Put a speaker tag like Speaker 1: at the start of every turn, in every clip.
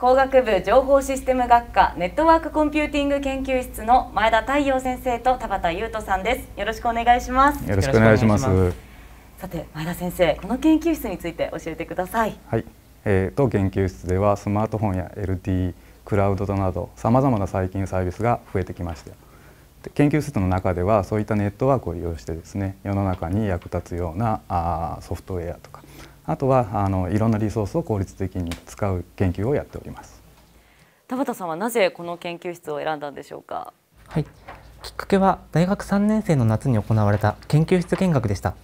Speaker 1: 工学部情報システム学科ネットワークコンピューティング研究室の前田太陽先生と田畑優斗さんですよろしくお願いしますよろしくお願いしますさて前田先生この研究室について教えてください
Speaker 2: はい、えー、当研究室ではスマートフォンや LTE クラウドなどさまざまな最近サービスが増えてきましたで研究室の中ではそういったネットワークを利用してですね世の中に役立つようなあソフトウェアとかあとはあのいろんなリソースを効率的に使う研究をやっております
Speaker 1: 田畑さんはなぜこの研究室を選んだんでしょうか
Speaker 2: はい
Speaker 3: きっかけは大学3年生の夏に行われた研究室見学でした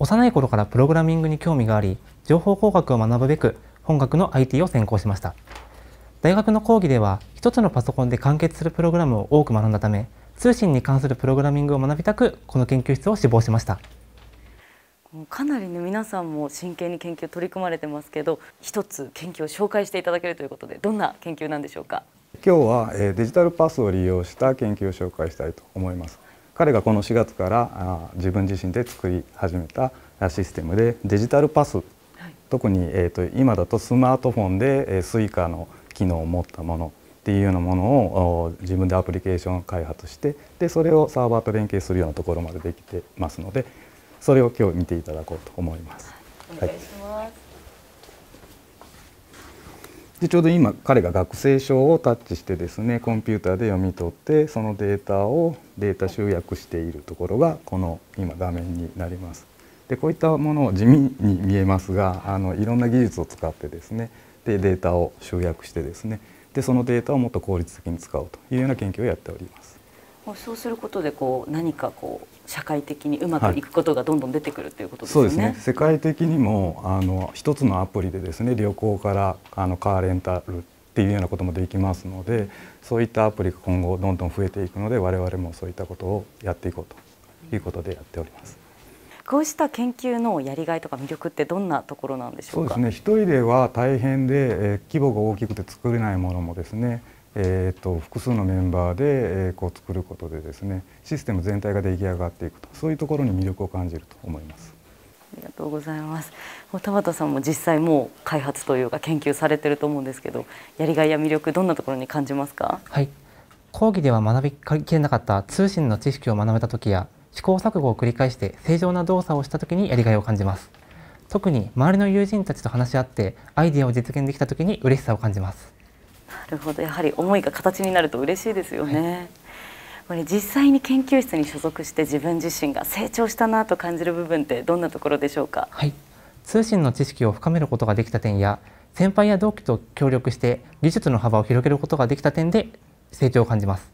Speaker 3: 幼い頃からプログラミングに興味があり情報工学を学ぶべく本学の IT を専攻しました大学の講義では一つのパソコンで完結するプログラムを多く学んだため通信に関するプログラミングを学びたくこの研究室を志望しました
Speaker 1: かなりね皆さんも真剣に研究取り組まれてますけど一つ研究を紹介していただけるということでどんな研究なんでしょうか
Speaker 2: 今日はデジタルパスを利用した研究を紹介したいと思います彼がこの4月から自分自身で作り始めたシステムでデジタルパス、はい、特に、えと、今だとスマートフォンで、え Suica の機能を持ったものっていうようなものを自分でアプリケーション開発してでそれをサーバーと連携するようなところまでできてますのでそれを今日見ていただこうと思います。はい、でちょうど今彼が学生証をタッチしてですねコンピューターで読み取ってそのデータをデータ集約しているところがこの今画面になります。でこういったものを地味に見えますがあのいろんな技術を使ってですねでデータを集約してですねでそのデータをもっと効率的に使おうというような研究をやっております。
Speaker 1: もうそうすることでこう何かこう社会的にうまくいくことがどんどん出てくるということですね、はい。そうですね。
Speaker 2: 世界的にもあの一つのアプリでですね旅行からあのカーレンタルっていうようなこともできますので、そういったアプリが今後どんどん増えていくので我々もそういったことをやっていこうということでやっております。
Speaker 1: こうした研究のやりがいとか魅力ってどんなところなんでしょうか。そう
Speaker 2: ですね。一人では大変で、えー、規模が大きくて作れないものもですね。えーと、複数のメンバーで、えー、こう作ることでですねシステム全体が出来上がっていくとそういうところに魅力を感じると思います。
Speaker 1: ありがとうございます。田畑さんも実際もう開発というか研究されてると思うんですけど、やりがいや魅力どんなところに感じますか？
Speaker 3: はい。講義では学びきれなかった通信の知識を学べた時や試行錯誤を繰り返して正常な動作をした時にやりがいを感じます。特に周りの友人たちと話し合ってアイデアを実現できた時に嬉しさを感じます。
Speaker 1: なるほどやはり思いが形になると嬉しいですよね。はい、これ実際に研究室に所属して自分自身が成長したなと感じる部分ってどんなところでしょうか、はい、
Speaker 3: 通信の知識を深めることができた点や先輩や同期と協力して技術の幅を広げることができた点で成長を感じます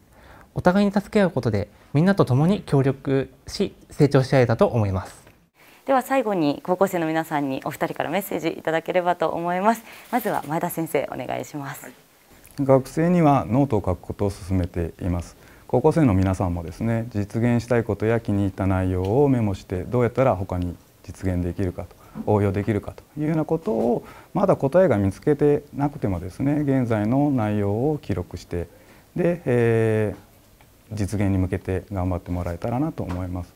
Speaker 3: お互いに助け合うことでみんなと共に協力し成長し合えたと思います
Speaker 1: では最後に高校生の皆さんにお二人からメッセージいただければと思いますまずは前田先生お願いします、はい
Speaker 2: 学生にはノートを書くことを勧めています高校生の皆さんもですね実現したいことや気に入った内容をメモしてどうやったら他に実現できるかと応用できるかというようなことをまだ答えが見つけてなくてもですね現在の内容を記録してで、えー、実現に向けて頑張ってもらえたらなと思います。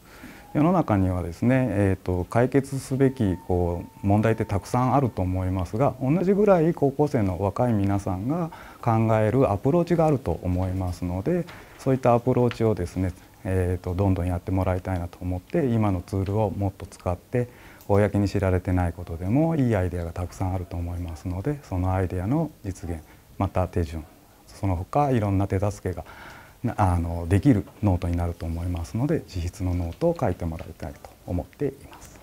Speaker 2: 世の中にはですね、えーと、解決すべきこう問題ってたくさんあると思いますが同じぐらい高校生の若い皆さんが考えるアプローチがあると思いますのでそういったアプローチをですね、えーとどんどんやってもらいたいなと思って今のツールをもっと使って公に知られてないことでもいいアイデアがたくさんあると思いますのでそのアイデアの実現また手順その他いろんな手助けがあのできるノートになると思いますので自筆のノートを書いてもらいたいと思っています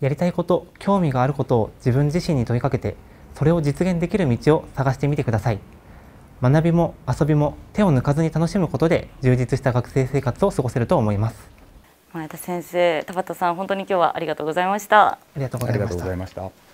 Speaker 3: やりたいこと興味があることを自分自身に問いかけてそれを実現できる道を探してみてください学びも遊びも手を抜かずに楽しむことで充実した学生生活を過ごせると思います
Speaker 1: 前田先生田畑さん本当に今日はありがとうございましたあ
Speaker 2: りがとうございました